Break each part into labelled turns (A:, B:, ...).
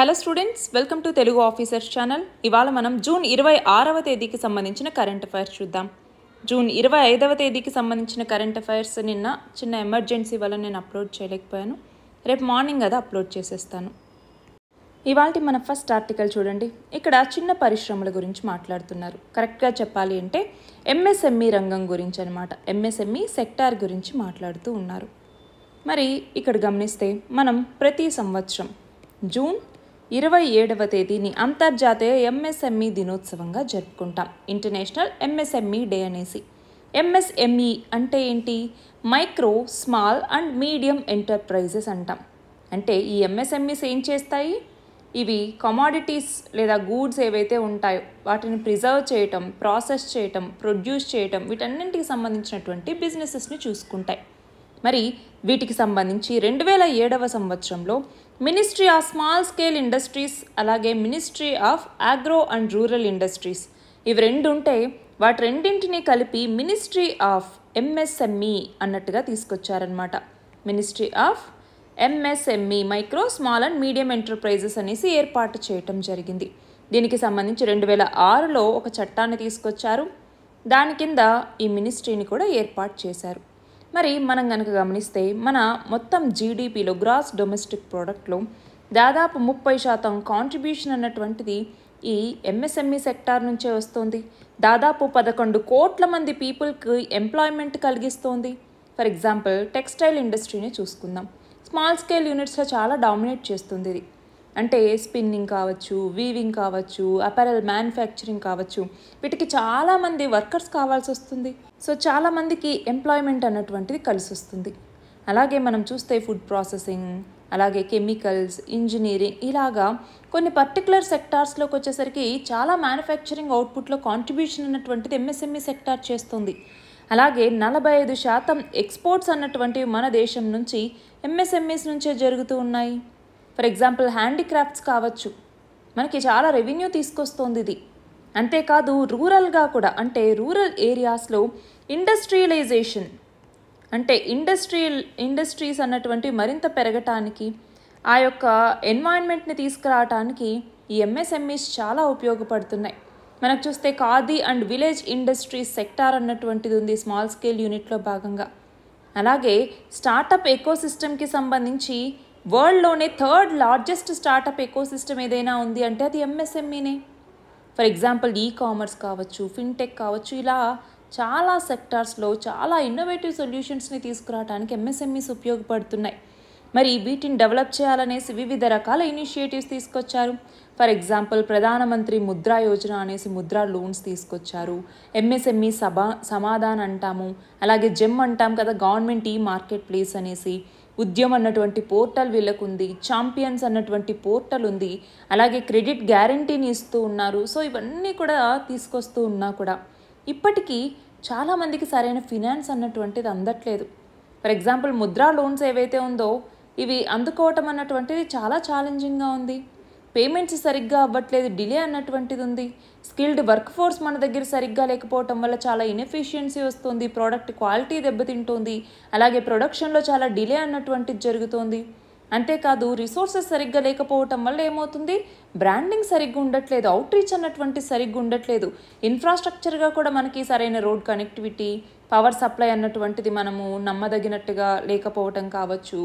A: hello students welcome to Telugu officers channel ఇవాళ మనం June ఇరవై ఆరవ తేదీకి సంబంధించిన కరెంట్ అఫైర్స్ చూద్దాం జూన్ ఇరవై ఐదవ తేదీకి సంబంధించిన కరెంట్ అఫైర్స్ నిన్న చిన్న ఎమర్జెన్సీ వల్ల నేను అప్లోడ్ చేయలేకపోయాను రేపు మార్నింగ్ అది అప్లోడ్ చేసేస్తాను ఇవాళ మన ఫస్ట్ ఆర్టికల్ చూడండి ఇక్కడ చిన్న పరిశ్రమల గురించి మాట్లాడుతున్నారు కరెక్ట్గా చెప్పాలి అంటే ఎంఎస్ఎంఈ e రంగం గురించి అనమాట ఎంఎస్ఎంఈ సెక్టార్ గురించి మాట్లాడుతూ ఉన్నారు మరి ఇక్కడ గమనిస్తే మనం ప్రతి సంవత్సరం జూన్ ఇరవై ఏడవ తేదీని అంతర్జాతీయ ఎంఎస్ఎంఈ దినోత్సవంగా జరుపుకుంటాం ఇంటర్నేషనల్ ఎంఎస్ఎంఈ డే అనేసి ఎంఎస్ఎంఈ అంటే ఏంటి micro small and medium enterprises అంటాం అంటే ఈ ఎంఎస్ఎంఈస్ ఏం చేస్తాయి ఇవి కమాడిటీస్ లేదా గూడ్స్ ఏవైతే ఉంటాయో వాటిని ప్రిజర్వ్ చేయటం ప్రాసెస్ చేయటం ప్రొడ్యూస్ చేయటం వీటన్నింటికి సంబంధించినటువంటి బిజినెసెస్ని చూసుకుంటాయి మరి వీటికి సంబంధించి రెండు వేల ఏడవ సంవత్సరంలో ministry of small scale industries అలాగే ministry of agro and rural industries ఇవి రెండు ఉంటే వాటి రెండింటినీ కలిపి మినిస్ట్రీ ఆఫ్ ఎంఎస్ఎంఈ అన్నట్టుగా తీసుకొచ్చారనమాట ministry of MSME micro small and medium enterprises అనేసి ఏర్పాటు చేయటం జరిగింది దీనికి సంబంధించి రెండు వేల ఆరులో ఒక చట్టాన్ని తీసుకొచ్చారు దాని కింద ఈ మినిస్ట్రీని కూడా ఏర్పాటు చేశారు మరి మనం కనుక గమనిస్తే మన మొత్తం జీడిపిలో గ్రాస్ డొమెస్టిక్ ప్రోడక్ట్లో దాదాపు ముప్పై శాతం కాంట్రిబ్యూషన్ అన్నటువంటిది ఈ ఎంఎస్ఎంఈ సెక్టార్ e నుంచే వస్తుంది దాదాపు పదకొండు కోట్ల మంది పీపుల్కి ఎంప్లాయ్మెంట్ కలిగిస్తోంది ఫర్ ఎగ్జాంపుల్ టెక్స్టైల్ ఇండస్ట్రీని చూసుకుందాం స్మాల్ స్కేల్ యూనిట్స్లో చాలా డామినేట్ చేస్తుంది ఇది అంటే స్పిన్నింగ్ కావచ్చు వీవింగ్ కావచ్చు అపారల్ మ్యానుఫ్యాక్చరింగ్ కావచ్చు వీటికి చాలామంది వర్కర్స్ కావాల్సి వస్తుంది సో చాలామందికి ఎంప్లాయ్మెంట్ అన్నటువంటిది కలిసి వస్తుంది అలాగే మనం చూస్తే ఫుడ్ ప్రాసెసింగ్ అలాగే కెమికల్స్ ఇంజనీరింగ్ ఇలాగా కొన్ని పర్టికులర్ సెక్టార్స్లోకి వచ్చేసరికి చాలా మ్యానుఫ్యాక్చరింగ్ అవుట్పుట్లో కాంట్రిబ్యూషన్ అన్నటువంటిది ఎంఎస్ఎంఈ సెక్టార్ e చేస్తుంది అలాగే నలభై ఐదు శాతం ఎక్స్పోర్ట్స్ అన్నటువంటివి మన దేశం నుంచి ఎంఎస్ఎంఈస్ నుంచే జరుగుతూ ఉన్నాయి ఫర్ ఎగ్జాంపుల్ హ్యాండిక్రాఫ్ట్స్ కావచ్చు మనకి చాలా రెవెన్యూ తీసుకొస్తోంది ఇది అంతేకాదు రూరల్గా కూడా అంటే రూరల్ ఏరియాస్లో ఇండస్ట్రియలైజేషన్ అంటే ఇండస్ట్రియల్ ఇండస్ట్రీస్ అన్నటువంటి మరింత పెరగటానికి ఆ యొక్క ఎన్వాన్మెంట్ని తీసుకురావటానికి ఈ ఎంఎస్ఎంఈస్ చాలా ఉపయోగపడుతున్నాయి మనకు చూస్తే khadi and village industries sector అన్నటువంటిది ఉంది స్మాల్ స్కేల్ యూనిట్లో భాగంగా అలాగే స్టార్టప్ ఎకోసిస్టమ్కి సంబంధించి వరల్డ్లోనే థర్డ్ లార్జెస్ట్ స్టార్టప్ ఎకోసిస్టమ్ ఏదైనా ఉంది అంటే అది ఎంఎస్ఎంఈనే ఫర్ ఎగ్జాంపుల్ ఈ కామర్స్ కావచ్చు ఫిన్టెక్ కావచ్చు ఇలా చాలా సెక్టార్స్లో చాలా ఇన్నోవేటివ్ సొల్యూషన్స్ని తీసుకురావడానికి ఎంఎస్ఎంఈస్ e ఉపయోగపడుతున్నాయి మరి వీటిని డెవలప్ చేయాలనేసి వివిధ రకాల ఇనిషియేటివ్స్ తీసుకొచ్చారు ఫర్ ఎగ్జాంపుల్ ప్రధానమంత్రి ముద్రా యోజన అనేసి ముద్రా లోన్స్ తీసుకొచ్చారు ఎంఎస్ఎంఈ e సభ సమాధానం అంటాము అలాగే జెమ్ అంటాం కదా గవర్నమెంట్ ఈ మార్కెట్ ప్లేస్ అనేసి ఉద్యమ్ అన్నటువంటి పోర్టల్ వీళ్ళకు ఉంది ఛాంపియన్స్ అన్నటువంటి పోర్టల్ ఉంది అలాగే క్రెడిట్ గ్యారంటీని ఇస్తూ ఉన్నారు సో ఇవన్నీ కూడా తీసుకొస్తూ ఉన్నా కూడా ఇప్పటికీ చాలామందికి సరైన ఫినాన్స్ అన్నటువంటిది అందట్లేదు ఫర్ ఎగ్జాంపుల్ ముద్రా లోన్స్ ఏవైతే ఉందో ఇవి అందుకోవటం అన్నటువంటిది చాలా ఛాలెంజింగ్గా ఉంది పేమెంట్స్ సరిగ్గా అవ్వట్లేదు డిలే అన్నటువంటిది ఉంది స్కిల్డ్ వర్క్ ఫోర్స్ మన దగ్గర సరిగ్గా లేకపోవటం వల్ల చాలా ఇన్ఎఫిషియన్సీ వస్తుంది ప్రోడక్ట్ క్వాలిటీ దెబ్బతింటుంది అలాగే ప్రొడక్షన్లో చాలా డిలే అన్నటువంటిది జరుగుతోంది అంతేకాదు రిసోర్సెస్ సరిగ్గా లేకపోవటం వల్ల ఏమవుతుంది బ్రాండింగ్ సరిగ్గా ఉండట్లేదు అవుట్ రీచ్ అన్నటువంటి సరిగ్గా ఉండట్లేదు ఇన్ఫ్రాస్ట్రక్చర్గా కూడా మనకి సరైన రోడ్ కనెక్టివిటీ పవర్ సప్లై అన్నటువంటిది మనము నమ్మదగినట్టుగా లేకపోవటం కావచ్చు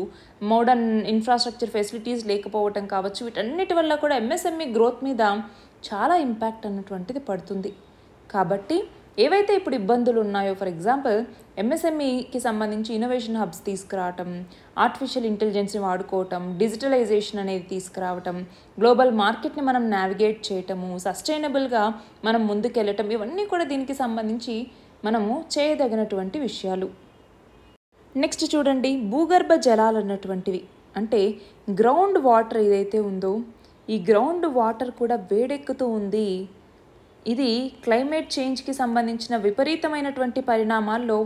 A: మోడర్న్ ఇన్ఫ్రాస్ట్రక్చర్ ఫెసిలిటీస్ లేకపోవటం కావచ్చు వీటన్నిటి వల్ల కూడా ఎంఎస్ఎంఈ e గ్రోత్ మీద చాలా ఇంపాక్ట్ అన్నటువంటిది పడుతుంది కాబట్టి ఏవైతే ఇప్పుడు ఇబ్బందులు ఉన్నాయో ఫర్ ఎగ్జాంపుల్ ఎంఎస్ఎంఈకి e సంబంధించి ఇన్నోవేషన్ హబ్స్ తీసుకురావటం ఆర్టిఫిషియల్ ఇంటెలిజెన్స్ని వాడుకోవటం డిజిటలైజేషన్ అనేది తీసుకురావటం గ్లోబల్ మార్కెట్ని మనం నావిగేట్ చేయటము సస్టైనబుల్గా మనం ముందుకెళ్ళటం ఇవన్నీ కూడా దీనికి సంబంధించి మనము చేయదగినటువంటి విషయాలు నెక్స్ట్ చూడండి భూగర్భ జలాలు అన్నటువంటివి అంటే గ్రౌండ్ వాటర్ ఏదైతే ఉందో ఈ గ్రౌండ్ వాటర్ కూడా వేడెక్కుతూ ఉంది ఇది క్లైమేట్ చేంజ్కి సంబంధించిన విపరీతమైనటువంటి పరిణామాల్లో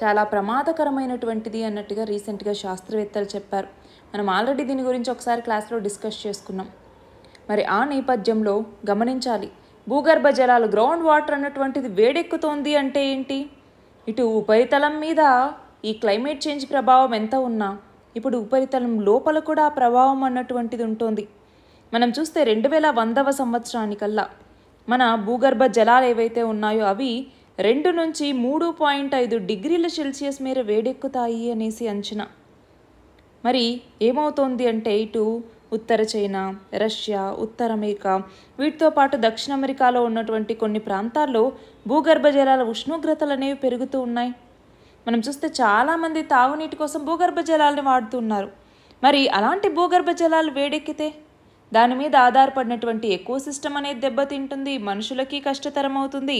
A: చాలా ప్రమాదకరమైనటువంటిది అన్నట్టుగా రీసెంట్గా శాస్త్రవేత్తలు చెప్పారు మనం ఆల్రెడీ దీని గురించి ఒకసారి క్లాస్లో డిస్కస్ చేసుకున్నాం మరి ఆ నేపథ్యంలో గమనించాలి భూగర్భ జలాలు గ్రౌండ్ వాటర్ అన్నటువంటిది వేడెక్కుతోంది అంటే ఏంటి ఇటు ఉపరితలం మీద ఈ క్లైమేట్ చేంజ్ ప్రభావం ఎంత ఉన్నా ఇప్పుడు ఉపరితలం లోపల కూడా ప్రభావం అన్నటువంటిది ఉంటుంది మనం చూస్తే రెండు వేల వందవ సంవత్సరానికల్లా మన భూగర్భ జలాలు ఏవైతే ఉన్నాయో అవి రెండు నుంచి మూడు పాయింట్ ఐదు డిగ్రీల సెల్సియస్ మేర వేడెక్కుతాయి అనేసి అంచనా మరి ఏమవుతోంది అంటే ఇటు ఉత్తర చైనా రష్యా ఉత్తర అమెరికా వీటితో పాటు దక్షిణ అమెరికాలో ఉన్నటువంటి కొన్ని ప్రాంతాల్లో భూగర్భ జలాల ఉష్ణోగ్రతలు అనేవి పెరుగుతూ ఉన్నాయి మనం చూస్తే చాలామంది తాగునీటి కోసం భూగర్భ జలాలను వాడుతున్నారు మరి అలాంటి భూగర్భ జలాలు వేడెక్కితే దాని మీద ఆధారపడినటువంటి ఎక్కువ సిస్టమ్ అనేది దెబ్బతింటుంది మనుషులకి కష్టతరం అవుతుంది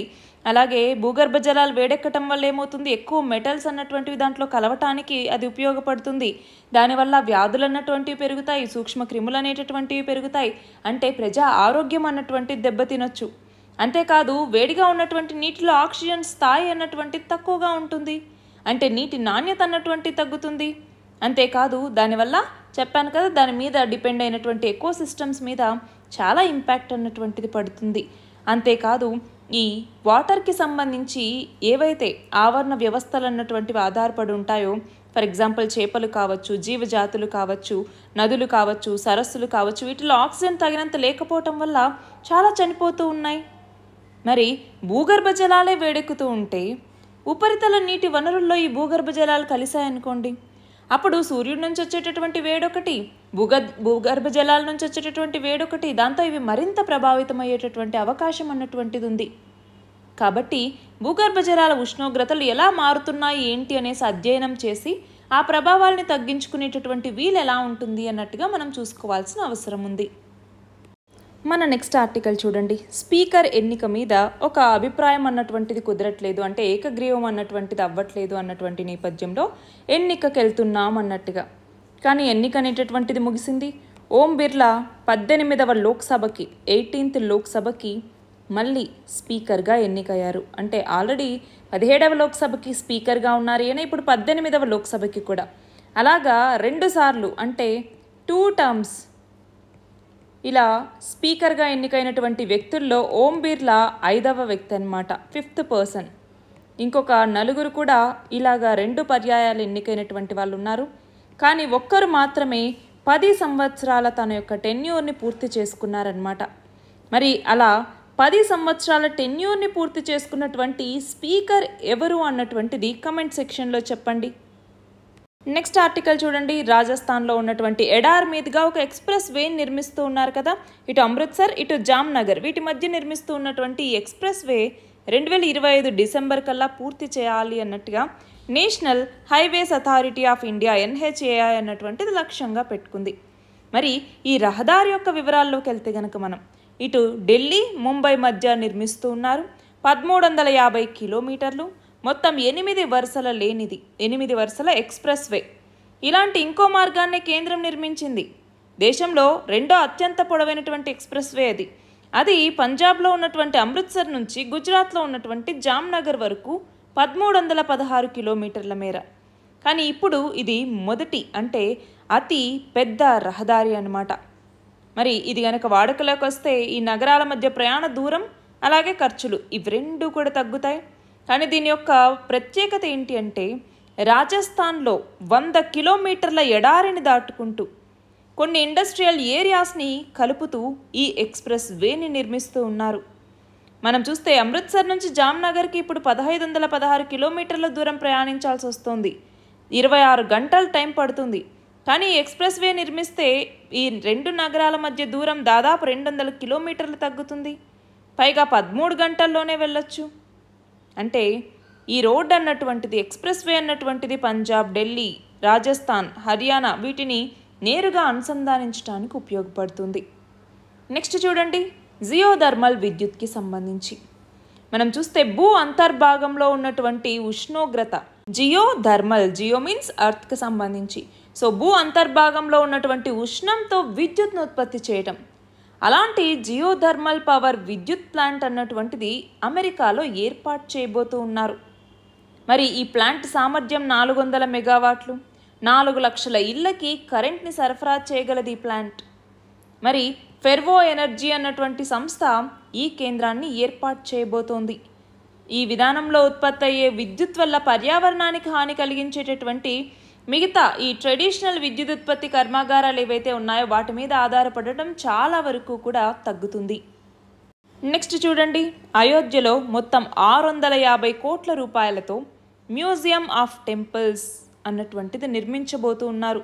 A: అలాగే భూగర్భ జలాలు వేడెక్కటం వల్ల ఏమవుతుంది ఎక్కువ మెటల్స్ అన్నటువంటివి దాంట్లో కలవటానికి అది ఉపయోగపడుతుంది దానివల్ల వ్యాధులు అన్నటువంటివి పెరుగుతాయి సూక్ష్మ క్రిములు అనేటటువంటివి పెరుగుతాయి అంటే ప్రజా ఆరోగ్యం అన్నటువంటిది దెబ్బతినొచ్చు అంతేకాదు వేడిగా ఉన్నటువంటి నీటిలో ఆక్సిజన్ స్థాయి అన్నటువంటిది తక్కువగా ఉంటుంది అంటే నీటి నాణ్యత అన్నటువంటి తగ్గుతుంది అంతేకాదు దానివల్ల చెప్పాను కదా దాని మీద డిపెండ్ అయినటువంటి ఎకో సిస్టమ్స్ మీద చాలా ఇంపాక్ట్ అన్నటువంటిది పడుతుంది అంతేకాదు ఈ వాటర్కి సంబంధించి ఏవైతే ఆవరణ వ్యవస్థలు అన్నటువంటివి ఆధారపడి ఉంటాయో ఫర్ ఎగ్జాంపుల్ చేపలు కావచ్చు జీవజాతులు కావచ్చు నదులు కావచ్చు సరస్సులు కావచ్చు వీటిలో ఆక్సిజన్ తగినంత లేకపోవటం వల్ల చాలా చనిపోతూ ఉన్నాయి మరి భూగర్భ జలాలే వేడెక్కుతూ ఉంటే ఉపరితల నీటి వనరుల్లో ఈ భూగర్భ జలాలు కలిశాయనుకోండి అప్పుడు సూర్యుడి నుంచి వచ్చేటటువంటి వేడొకటి భూగ భూగర్భ జలాల నుంచి వచ్చేటటువంటి వేడొకటి దాంతో ఇవి మరింత ప్రభావితమయ్యేటటువంటి అవకాశం అన్నటువంటిది ఉంది కాబట్టి భూగర్భ జలాల ఉష్ణోగ్రతలు ఎలా మారుతున్నాయి ఏంటి అనేసి అధ్యయనం చేసి ఆ ప్రభావాల్ని తగ్గించుకునేటటువంటి వీలు ఎలా ఉంటుంది అన్నట్టుగా మనం చూసుకోవాల్సిన అవసరం ఉంది మన నెక్స్ట్ ఆర్టికల్ చూడండి స్పీకర్ ఎన్నిక మీద ఒక అభిప్రాయం అన్నటువంటిది కుదరట్లేదు అంటే ఏకగ్రీవం అన్నటువంటిది అవ్వట్లేదు అన్నటువంటి నేపథ్యంలో ఎన్నికకెళ్తున్నాం అన్నట్టుగా కానీ ఎన్నిక అనేటటువంటిది ముగిసింది ఓం బిర్లా పద్దెనిమిదవ లోక్సభకి ఎయిటీన్త్ లోక్సభకి మళ్ళీ స్పీకర్గా ఎన్నికయ్యారు అంటే ఆల్రెడీ పదిహేడవ లోక్సభకి స్పీకర్గా ఉన్నారు అయినా ఇప్పుడు పద్దెనిమిదవ లోక్సభకి కూడా అలాగా రెండుసార్లు అంటే టూ టర్మ్స్ ఇలా స్పీకర్గా ఎన్నికైనటువంటి వ్యక్తుల్లో ఓం బిర్లా ఐదవ వ్యక్తి అనమాట ఫిఫ్త్ పర్సన్ ఇంకొక నలుగురు కూడా ఇలాగా రెండు పర్యాయాలు ఎన్నికైనటువంటి వాళ్ళు ఉన్నారు కానీ ఒక్కరు మాత్రమే పది సంవత్సరాల తన యొక్క టెన్యూర్ని పూర్తి చేసుకున్నారనమాట మరి అలా పది సంవత్సరాల టెన్యూర్ని పూర్తి చేసుకున్నటువంటి స్పీకర్ ఎవరు అన్నటువంటిది కమెంట్ సెక్షన్లో చెప్పండి నెక్స్ట్ ఆర్టికల్ చూడండి రాజస్థాన్లో ఉన్నటువంటి ఎడార్ మీదుగా ఒక ఎక్స్ప్రెస్ వే నిర్మిస్తూ ఉన్నారు కదా ఇటు అమృత్సర్ ఇటు జామ్నగర్ వీటి మధ్య నిర్మిస్తూ ఉన్నటువంటి ఈ ఎక్స్ప్రెస్ వే రెండు వేల ఇరవై ఐదు డిసెంబర్ కల్లా పూర్తి చేయాలి అన్నట్టుగా national highways authority of India NHAI అన్నటువంటిది లక్ష్యంగా పెట్టుకుంది మరి ఈ రహదారి యొక్క వివరాల్లోకి వెళ్తే గనక మనం ఇటు ఢిల్లీ ముంబై మధ్య నిర్మిస్తూ ఉన్నారు పదమూడు వందల యాభై కిలోమీటర్లు మొత్తం ఎనిమిది వరుసల లేనిది ఎనిమిది వరుసల ఎక్స్ప్రెస్ వే ఇలాంటి ఇంకో మార్గాన్ని కేంద్రం నిర్మించింది దేశంలో రెండో అత్యంత పొడవైనటువంటి ఎక్స్ప్రెస్ వే అది అది పంజాబ్లో ఉన్నటువంటి అమృత్సర్ నుంచి గుజరాత్లో ఉన్నటువంటి జామ్నగర్ వరకు పదమూడు వందల పదహారు కిలోమీటర్ల మేర కానీ ఇప్పుడు ఇది మొదటి అంటే అతి పెద్ద రహదారి అనమాట మరి ఇది గనక వాడుకలోకి వస్తే ఈ నగరాల మధ్య ప్రయాణ దూరం అలాగే ఖర్చులు ఇవి రెండు కూడా తగ్గుతాయి కానీ దీని యొక్క ప్రత్యేకత ఏంటి అంటే రాజస్థాన్లో వంద కిలోమీటర్ల ఎడారిని దాటుకుంటూ కొన్ని ఇండస్ట్రియల్ ఏరియాస్ని కలుపుతూ ఈ ఎక్స్ప్రెస్ వేని నిర్మిస్తూ ఉన్నారు మనం చూస్తే అమృత్సర్ నుంచి జామ్నగర్కి ఇప్పుడు పదహైదు వందల పదహారు కిలోమీటర్ల దూరం ప్రయాణించాల్సి వస్తుంది ఇరవై ఆరు గంటల టైం పడుతుంది కానీ ఎక్స్ప్రెస్ వే నిర్మిస్తే ఈ రెండు నగరాల మధ్య దూరం దాదాపు రెండు వందల కిలోమీటర్లు తగ్గుతుంది పైగా పదమూడు గంటల్లోనే వెళ్ళొచ్చు అంటే ఈ రోడ్ అన్నటువంటిది ఎక్స్ప్రెస్ వే అన్నటువంటిది పంజాబ్ ఢిల్లీ రాజస్థాన్ హర్యానా వీటిని నేరుగా అనుసంధానించడానికి ఉపయోగపడుతుంది నెక్స్ట్ చూడండి జియోధర్మల్ విద్యుత్కి సంబంధించి మనం చూస్తే భూ అంతర్భాగంలో ఉన్నటువంటి ఉష్ణోగ్రత జియో ధర్మల్ జియో మీన్స్ అర్త్కి సంబంధించి సో భూ అంతర్భాగంలో ఉన్నటువంటి ఉష్ణంతో విద్యుత్ను ఉత్పత్తి చేయటం అలాంటి జియోథర్మల్ పవర్ విద్యుత్ ప్లాంట్ అన్నటువంటిది అమెరికాలో ఏర్పాటు చేయబోతూ ఉన్నారు మరి ఈ ప్లాంట్ సామర్థ్యం నాలుగు వందల మెగావాట్లు నాలుగు లక్షల ఇళ్ళకి కరెంట్ని సరఫరా చేయగలది ఈ ప్లాంట్ మరి ఫెర్వో ఎనర్జీ అన్నటువంటి సంస్థ ఈ కేంద్రాన్ని ఏర్పాటు చేయబోతోంది ఈ విధానంలో ఉత్పత్తి అయ్యే విద్యుత్ వల్ల పర్యావరణానికి హాని కలిగించేటటువంటి మిగతా ఈ ట్రెడిషనల్ విద్యుత్ ఉత్పత్తి కర్మాగారాలు ఏవైతే ఉన్నాయో వాటి మీద ఆధారపడటం చాలా వరకు కూడా తగ్గుతుంది నెక్స్ట్ చూడండి అయోధ్యలో మొత్తం ఆరు వందల యాభై కోట్ల రూపాయలతో మ్యూజియం ఆఫ్ టెంపుల్స్ అన్నటువంటిది నిర్మించబోతూ ఉన్నారు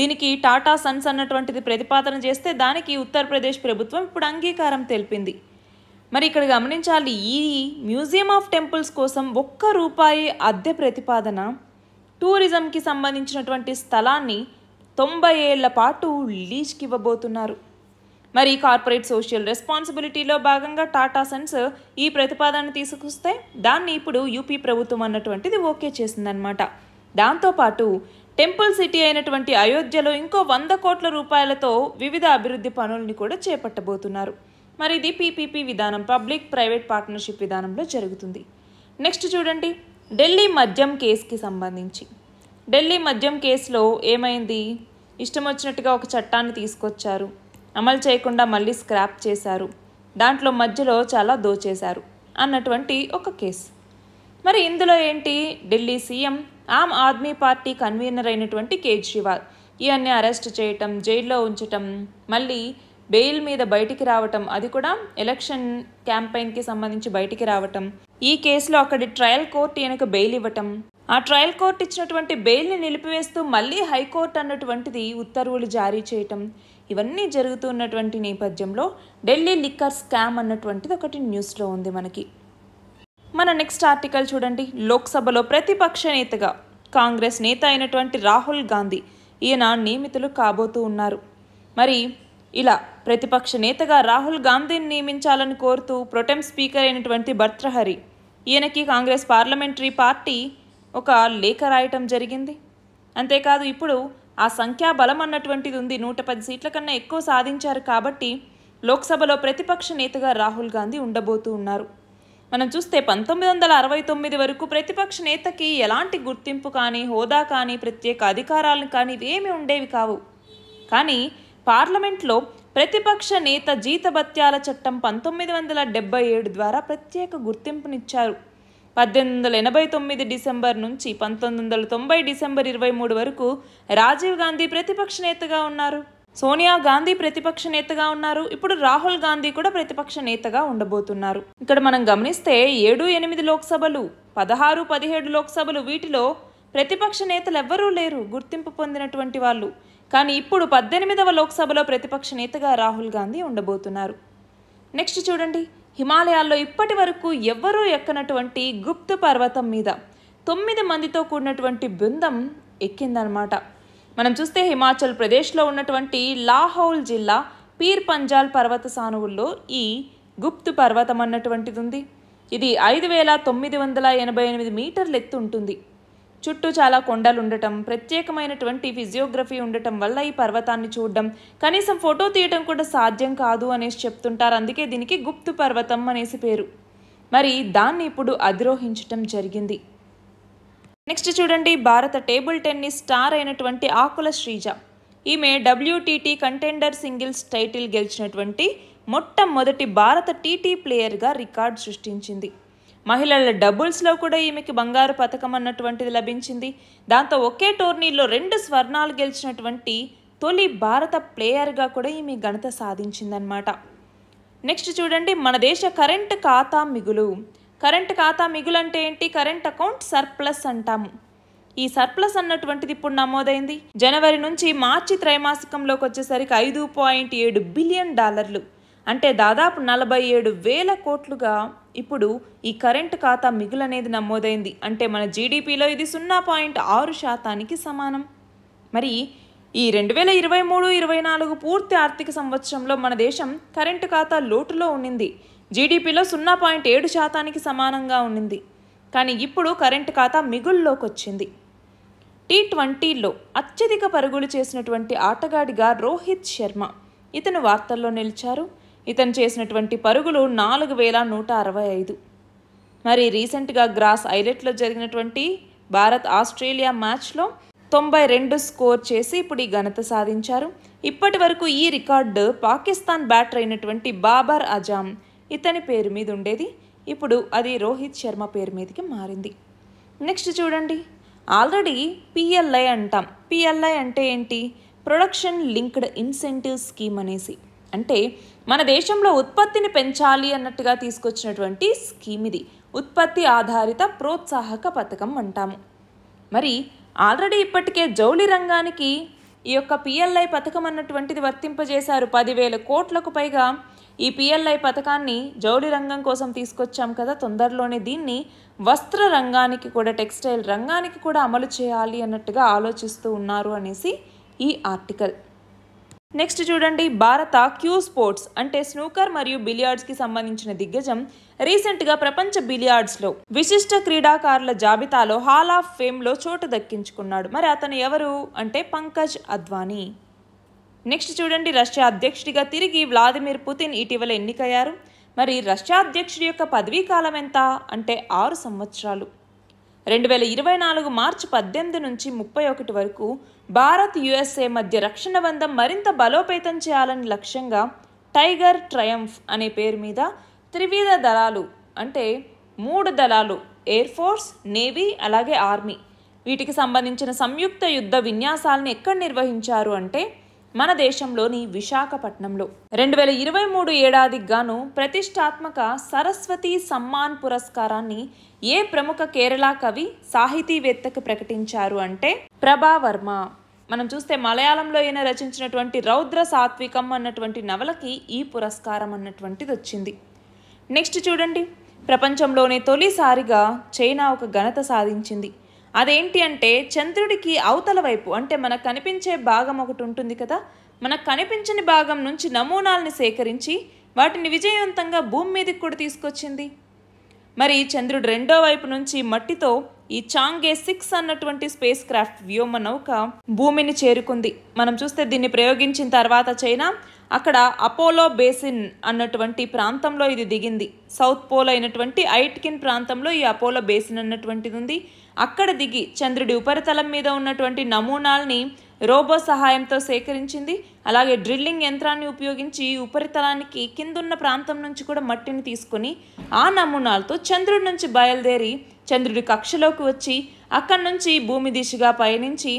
A: దీనికి టాటా సన్స్ అన్నటువంటిది ప్రతిపాదన చేస్తే దానికి ఉత్తరప్రదేశ్ ప్రభుత్వం ఇప్పుడు అంగీకారం తెలిపింది మరి ఇక్కడ గమనించాలి ఈ మ్యూజియం ఆఫ్ టెంపుల్స్ కోసం ఒక్క రూపాయి అద్దె ప్రతిపాదన టూరిజంకి సంబంధించినటువంటి స్థలాన్ని తొంభై ఏళ్ల పాటు లీజ్కి ఇవ్వబోతున్నారు మరి కార్పొరేట్ సోషల్ రెస్పాన్సిబిలిటీలో భాగంగా టాటా సన్స్ ఈ ప్రతిపాదన తీసుకొస్తే దాన్ని ఇప్పుడు యూపీ ప్రభుత్వం అన్నటువంటిది ఓకే చేసిందనమాట దాంతోపాటు టెంపుల్ సిటీ అయినటువంటి అయోధ్యలో ఇంకో వంద కోట్ల రూపాయలతో వివిధ అభివృద్ధి పనుల్ని కూడా చేపట్టబోతున్నారు మరి ఇది పీపీపీ విధానం పబ్లిక్ ప్రైవేట్ పార్ట్నర్షిప్ విధానంలో జరుగుతుంది నెక్స్ట్ చూడండి ఢిల్లీ మద్యం కేసుకి సంబంధించి ఢిల్లీ మద్యం కేసులో ఏమైంది ఇష్టం వచ్చినట్టుగా ఒక చట్టాన్ని తీసుకొచ్చారు అమలు చేయకుండా మళ్ళీ స్క్రాప్ చేశారు దాంట్లో మధ్యలో చాలా దోచేశారు అన్నటువంటి ఒక కేసు మరి ఇందులో ఏంటి Delhi CM Aam Aadmi Party convener అయినటువంటి కేజ్రీవాల్ ఇవన్నీ అరెస్ట్ చేయటం జైల్లో ఉంచటం మళ్ళీ బెయిల్ మీద బయటికి రావటం అది కూడా ఎలక్షన్ క్యాంపెయిన్కి సంబంధించి బయటికి రావటం ఈ కేసులో అక్కడి ట్రయల్ కోర్టు ఈయనకు బెయిల్ ఇవ్వటం ఆ ట్రయల్ కోర్టు ఇచ్చినటువంటి బెయిల్ని నిలిపివేస్తూ మళ్ళీ హైకోర్టు అన్నటువంటిది ఉత్తర్వులు జారీ చేయటం ఇవన్నీ జరుగుతున్నటువంటి నేపథ్యంలో ఢిల్లీ లిక్కర్ స్కామ్ అన్నటువంటిది ఒకటి న్యూస్లో ఉంది మనకి మన నెక్స్ట్ ఆర్టికల్ చూడండి లోక్సభలో ప్రతిపక్ష నేతగా కాంగ్రెస్ నేత అయినటువంటి రాహుల్ గాంధీ ఈయన నియమితులు కాబోతూ ఉన్నారు మరి ఇలా ప్రతిపక్ష నేతగా రాహుల్ గాంధీని నియమించాలని కోరుతూ ప్రొటెం స్పీకర్ అయినటువంటి భర్తృహరి ఈయనకి కాంగ్రెస్ పార్లమెంటరీ పార్టీ ఒక లేఖ రాయటం జరిగింది అంతేకాదు ఇప్పుడు ఆ సంఖ్యా బలం అన్నటువంటిది ఉంది నూట పది సీట్ల కన్నా ఎక్కువ సాధించారు కాబట్టి లోక్సభలో ప్రతిపక్ష నేతగా రాహుల్ గాంధీ ఉండబోతూ ఉన్నారు మనం చూస్తే పంతొమ్మిది వందల అరవై తొమ్మిది వరకు ప్రతిపక్ష నేతకి ఎలాంటి గుర్తింపు కానీ హోదా కానీ ప్రత్యేక అధికారాలను కానీ ఇవేమీ ఉండేవి కావు కానీ పార్లమెంట్లో ప్రతిపక్ష నేత జీతభత్యాల చట్టం పంతొమ్మిది వందల డెబ్బై ఏడు ద్వారా ప్రత్యేక గుర్తింపునిచ్చారు పద్దెనిమిది వందల ఎనభై తొమ్మిది డిసెంబర్ నుంచి పంతొమ్మిది వందల తొంభై డిసెంబర్ ఇరవై మూడు వరకు రాజీవ్ గాంధీ ప్రతిపక్ష నేతగా ఉన్నారు సోనియా గాంధీ ప్రతిపక్ష నేతగా ఉన్నారు ఇప్పుడు రాహుల్ గాంధీ కూడా ప్రతిపక్ష నేతగా ఉండబోతున్నారు ఇక్కడ మనం గమనిస్తే ఏడు ఎనిమిది లోక్సభలు పదహారు పదిహేడు లోక్సభలు వీటిలో ప్రతిపక్ష నేతలు ఎవ్వరూ లేరు గుర్తింపు పొందినటువంటి వాళ్ళు కానీ ఇప్పుడు పద్దెనిమిదవ లోక్సభలో ప్రతిపక్ష నేతగా రాహుల్ గాంధీ ఉండబోతున్నారు నెక్స్ట్ చూడండి హిమాలయాల్లో ఇప్పటి వరకు ఎవ్వరూ ఎక్కనటువంటి గుప్త పర్వతం మీద తొమ్మిది మందితో కూడినటువంటి బృందం ఎక్కిందనమాట మనం చూస్తే హిమాచల్ ప్రదేశ్లో ఉన్నటువంటి లాహౌల్ జిల్లా పీర్ పంజాల్ పర్వత సానువుల్లో ఈ గుప్తు పర్వతం అన్నటువంటిది ఉంది ఇది ఐదు వేల తొమ్మిది వందల ఎనభై ఎనిమిది మీటర్లు ఎత్తు ఉంటుంది చుట్టూ చాలా కొండలు ఉండటం ప్రత్యేకమైనటువంటి ఫిజియోగ్రఫీ ఉండటం వల్ల ఈ పర్వతాన్ని చూడడం కనీసం ఫోటో తీయటం కూడా సాధ్యం కాదు అనేసి చెప్తుంటారు అందుకే దీనికి గుప్తు పర్వతం అనేసి పేరు మరి దాన్ని ఇప్పుడు అధిరోహించటం జరిగింది నెక్స్ట్ చూడండి భారత టేబుల్ టెన్నిస్ స్టార్ అయినటువంటి ఆకుల శ్రీజ ఈమె డబ్ల్యూటీటీ కంటెండర్ సింగిల్స్ టైటిల్ గెలిచినటువంటి మొట్టమొదటి భారత టీటీ ప్లేయర్గా రికార్డు సృష్టించింది మహిళల డబుల్స్లో కూడా ఈమెకి బంగారు పథకం అన్నటువంటిది లభించింది దాంతో ఒకే టోర్నీలో రెండు స్వర్ణాలు గెలిచినటువంటి తొలి భారత ప్లేయర్గా కూడా ఈమె ఘనత సాధించిందన్నమాట నెక్స్ట్ చూడండి మన దేశ కరెంట్ ఖాతా మిగులు కరెంట్ ఖాతా మిగులు అంటే ఏంటి కరెంట్ అకౌంట్ సర్ప్లస్ అంటాము ఈ సర్ప్లస్ అన్నటువంటిది ఇప్పుడు నమోదైంది జనవరి నుంచి మార్చి త్రైమాసికంలోకి వచ్చేసరికి ఐదు పాయింట్ ఏడు బిలియన్ డాలర్లు అంటే దాదాపు నలభై ఏడు వేల కోట్లుగా ఇప్పుడు ఈ కరెంట్ ఖాతా మిగులనేది నమోదైంది అంటే మన జీడిపిలో ఇది సున్నా పాయింట్ ఆరు శాతానికి సమానం మరి ఈ రెండు వేల ఇరవై మూడు ఇరవై నాలుగు పూర్తి ఆర్థిక సంవత్సరంలో మన దేశం కరెంటు ఖాతా లోటులో ఉండింది జీడిపిలో సున్నా పాయింట్ ఏడు శాతానికి సమానంగా ఉండింది కానీ ఇప్పుడు కరెంటు ఖాతా మిగుల్లోకి వచ్చింది టీ ట్వంటీలో అత్యధిక పరుగులు చేసినటువంటి ఆటగాడిగా రోహిత్ శర్మ ఇతను వార్తల్లో నిలిచారు ఇతను చేసినటువంటి పరుగులు నాలుగు వేల నూట అరవై ఐదు మరి రీసెంట్గా గ్రాస్ ఐలెట్లో జరిగినటువంటి భారత్ ఆస్ట్రేలియా మ్యాచ్లో తొంభై రెండు స్కోర్ చేసి ఇప్పుడు ఈ ఘనత సాధించారు ఇప్పటి వరకు ఈ రికార్డు పాకిస్తాన్ బ్యాటర్ అయినటువంటి బాబర్ అజాం ఇతని పేరు మీద ఉండేది ఇప్పుడు అది రోహిత్ శర్మ పేరు మీదకి మారింది నెక్స్ట్ చూడండి ఆల్రెడీ పిఎల్ఐ అంటాం పిఎల్ఐ అంటే ఏంటి ప్రొడక్షన్ లింక్డ్ ఇన్సెంటివ్ స్కీమ్ అనేసి అంటే మన దేశంలో ఉత్పత్తిని పెంచాలి అన్నట్టుగా తీసుకొచ్చినటువంటి స్కీమ్ ఇది ఉత్పత్తి ఆధారిత ప్రోత్సాహక పథకం అంటాము మరి ఆల్రెడీ ఇప్పటికే జౌళి రంగానికి ఈ యొక్క పిఎల్ఐ పథకం అన్నటువంటిది వర్తింపజేశారు పదివేల కోట్లకు పైగా ఈ పిఎల్ఐ పథకాన్ని జౌళి రంగం కోసం తీసుకొచ్చాం కదా తొందరలోనే దీన్ని వస్త్ర రంగానికి కూడా టెక్స్టైల్ రంగానికి కూడా అమలు చేయాలి అన్నట్టుగా ఆలోచిస్తూ ఉన్నారు అనేసి ఈ ఆర్టికల్ నెక్స్ట్ చూడండి భారత క్యూ స్పోర్ట్స్ అంటే స్నూకర్ మరియు బిలియార్డ్స్కి సంబంధించిన దిగ్గజం రీసెంట్గా ప్రపంచ బిలియార్డ్స్లో విశిష్ట క్రీడాకారుల జాబితాలో హాల్ ఆఫ్ ఫేమ్లో చోటు దక్కించుకున్నాడు మరి అతను ఎవరు అంటే పంకజ్ అద్వానీ నెక్స్ట్ చూడండి రష్యా అధ్యక్షుడిగా తిరిగి వ్లాదిమిర్ పుతిన్ ఇటీవల ఎన్నికయ్యారు మరి రష్యా అధ్యక్షుడి యొక్క పదవీ కాలం ఎంత అంటే ఆరు సంవత్సరాలు రెండు వేల ఇరవై నాలుగు మార్చి పద్దెనిమిది నుంచి ముప్పై ఒకటి వరకు భారత్ యుఎస్ఏ మధ్య రక్షణ బంధం మరింత బలోపేతం చేయాలని లక్ష్యంగా టైగర్ ట్రయంఫ్ అనే పేరు మీద త్రివిధ దళాలు అంటే మూడు దళాలు ఎయిర్ ఫోర్స్ నేవీ అలాగే ఆర్మీ వీటికి సంబంధించిన సంయుక్త యుద్ధ విన్యాసాలను ఎక్కడ నిర్వహించారు అంటే మన దేశంలోని విశాఖపట్నంలో రెండు వేల ఇరవై మూడు ఏడాదికి గాను ప్రతిష్టాత్మక సరస్వతి సమ్మాన్ పురస్కారాన్ని ఏ ప్రముఖ కేరళ కవి సాహితీవేత్తకు ప్రకటించారు అంటే ప్రభావర్మ మనం చూస్తే మలయాళంలో ఈయన రచించినటువంటి రౌద్ర సాత్వికం అన్నటువంటి నవలకి ఈ పురస్కారం అన్నటువంటిది వచ్చింది నెక్స్ట్ చూడండి ప్రపంచంలోనే తొలిసారిగా చైనా ఒక ఘనత సాధించింది అదేంటి అంటే చంద్రుడికి అవతల వైపు అంటే మనకు కనిపించే భాగం ఒకటి ఉంటుంది కదా మనకు కనిపించని భాగం నుంచి నమూనాల్ని సేకరించి వాటిని విజయవంతంగా భూమి మీదకి కూడా తీసుకొచ్చింది మరి చంద్రుడు రెండో వైపు నుంచి మట్టితో ఈ చాంగే సిక్స్ అన్నటువంటి స్పేస్ క్రాఫ్ట్ వ్యోమ నౌక భూమిని చేరుకుంది మనం చూస్తే దీన్ని ప్రయోగించిన తర్వాత చైనా అక్కడ అపోలో బేసిన్ అన్నటువంటి ప్రాంతంలో ఇది దిగింది సౌత్ పోల్ అయినటువంటి ఐట్కిన్ ప్రాంతంలో ఈ అపోలో బేసిన్ అన్నటువంటిది ఉంది అక్కడ దిగి చంద్రుడి ఉపరితలం మీద ఉన్నటువంటి నమూనాల్ని రోబో సహాయంతో సేకరించింది అలాగే డ్రిల్లింగ్ యంత్రాన్ని ఉపయోగించి ఉపరితలానికి కిందున్న ప్రాంతం నుంచి కూడా మట్టిని తీసుకుని ఆ నమూనాలతో చంద్రుడి నుంచి బయలుదేరి చంద్రుడి కక్షలోకి వచ్చి అక్కడి నుంచి భూమి దిశగా పయనించి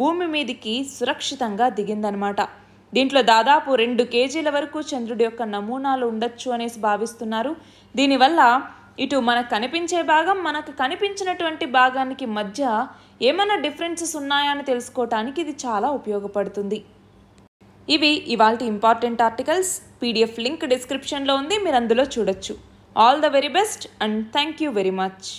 A: భూమి మీదికి సురక్షితంగా దిగిందనమాట దీంట్లో దాదాపు రెండు కేజీల వరకు చంద్రుడి యొక్క నమూనాలు ఉండొచ్చు అనేసి భావిస్తున్నారు దీనివల్ల ఇటు మనకు కనిపించే భాగం మనకు కనిపించినటువంటి భాగానికి మధ్య ఏమైనా డిఫరెన్సెస్ ఉన్నాయా అని తెలుసుకోవటానికి ఇది చాలా ఉపయోగపడుతుంది ఇవి ఇవాళ ఇంపార్టెంట్ ఆర్టికల్స్ పీడిఎఫ్ లింక్ డిస్క్రిప్షన్లో ఉంది మీరు అందులో చూడొచ్చు all the very best and thank you very much